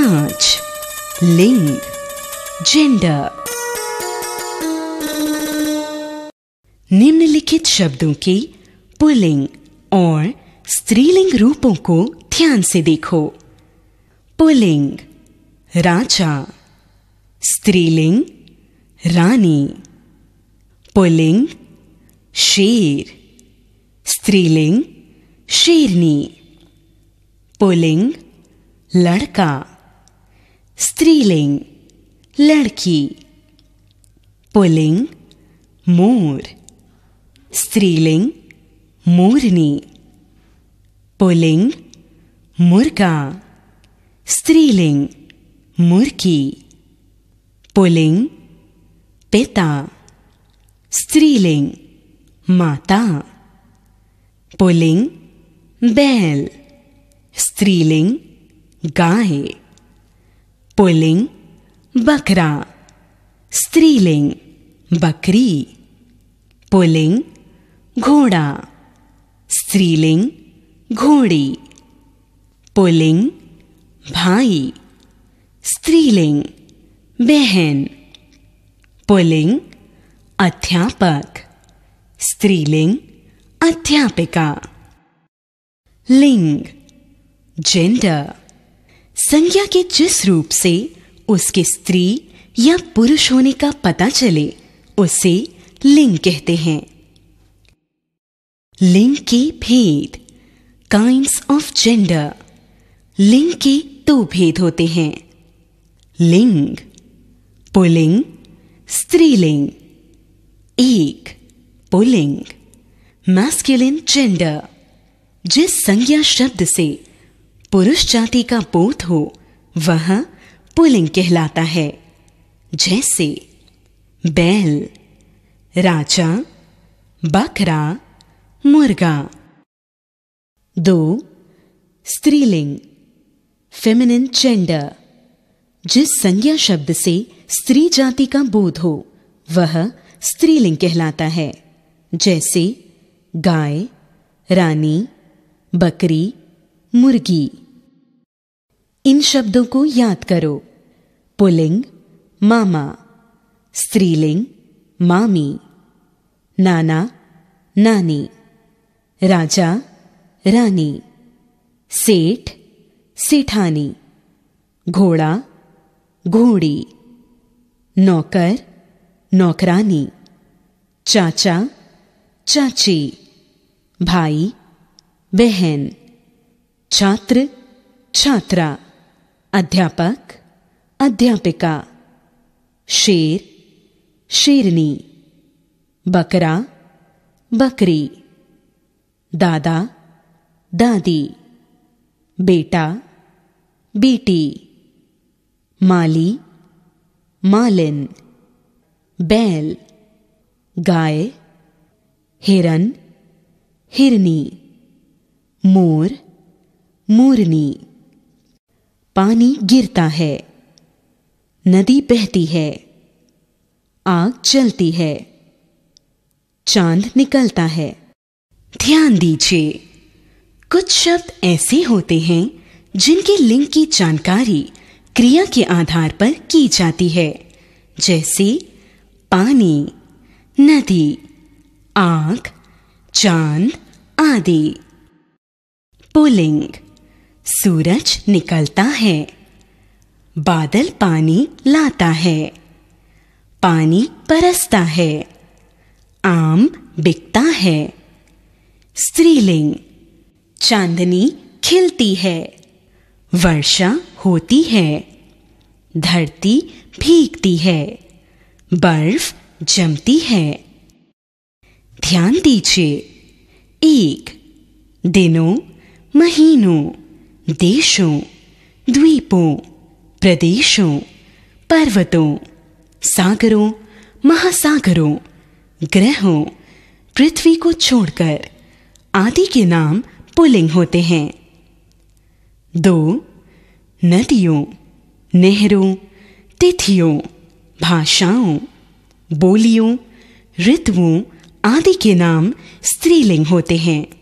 पांच लिंग जेंडर निम्नलिखित शब्दों के पुलिंग और स्त्रीलिंग रूपों को ध्यान से देखो पुलिंग राजा स्त्रीलिंग रानी पुलिंग शेर स्त्रीलिंग शेरनी पुलिंग लड़का स्त्रीलिंग लड़की पुलिंग मोर स्त्रीलिंग मोरनी पुलिंग मुर्गा स्त्रीलिंग मुर्गी पुलिंग पिता स्त्रीलिंग माता पुलिंग बैल स्त्रीलिंग गाय पुलिंग बकरा स्त्रीलिंग बकरी पुलिंग घोड़ा स्त्रीलिंग घोड़ी पुलिंग भाई स्त्रीलिंग बहन पुलिंग अध्यापक स्त्रीलिंग अध्यापिका लिंग जेंडर संज्ञा के जिस रूप से उसके स्त्री या पुरुष होने का पता चले उसे लिंग कहते हैं लिंग के भेद काइंड ऑफ जेंडर लिंग के दो भेद होते हैं लिंग पुलिंग स्त्रीलिंग एक पुलिंग मैस्कुलिन जेंडर जिस संज्ञा शब्द से पुरुष जाति का बोध हो वह पुलिंग कहलाता है जैसे बैल राजा बकरा मुर्गा दो स्त्रीलिंग फेमिनिन जेंडर जिस संज्ञा शब्द से स्त्री जाति का बोध हो वह स्त्रीलिंग कहलाता है जैसे गाय रानी बकरी मुर्गी इन शब्दों को याद करो पुलिंग मामा स्त्रीलिंग मामी नाना नानी राजा रानी सेठ सेठानी घोड़ा घोड़ी नौकर नौकरानी चाचा चाची भाई बहन छात्र छात्रा अध्यापक अध्यापिका शेर शेरनी बकरा बकरी दादा दादी बेटा बेटी माली मालिन बैल गाय हिरन हिरनी मोर मोरनी पानी गिरता है नदी बहती है आग जलती है चांद निकलता है ध्यान दीजिए कुछ शब्द ऐसे होते हैं जिनके लिंग की जानकारी क्रिया के आधार पर की जाती है जैसे पानी नदी आग चांद आदि पुलिंग सूरज निकलता है बादल पानी लाता है पानी परसता है आम बिकता है स्त्रीलिंग चांदनी खिलती है वर्षा होती है धरती भीगती है बर्फ जमती है ध्यान दीजिए एक दिनों महीनों देशों द्वीपों प्रदेशों पर्वतों सागरों महासागरों ग्रहों पृथ्वी को छोड़कर आदि के नाम पुलिंग होते हैं दो नदियों नहरों तिथियों भाषाओं बोलियों ऋतुओं आदि के नाम स्त्रीलिंग होते हैं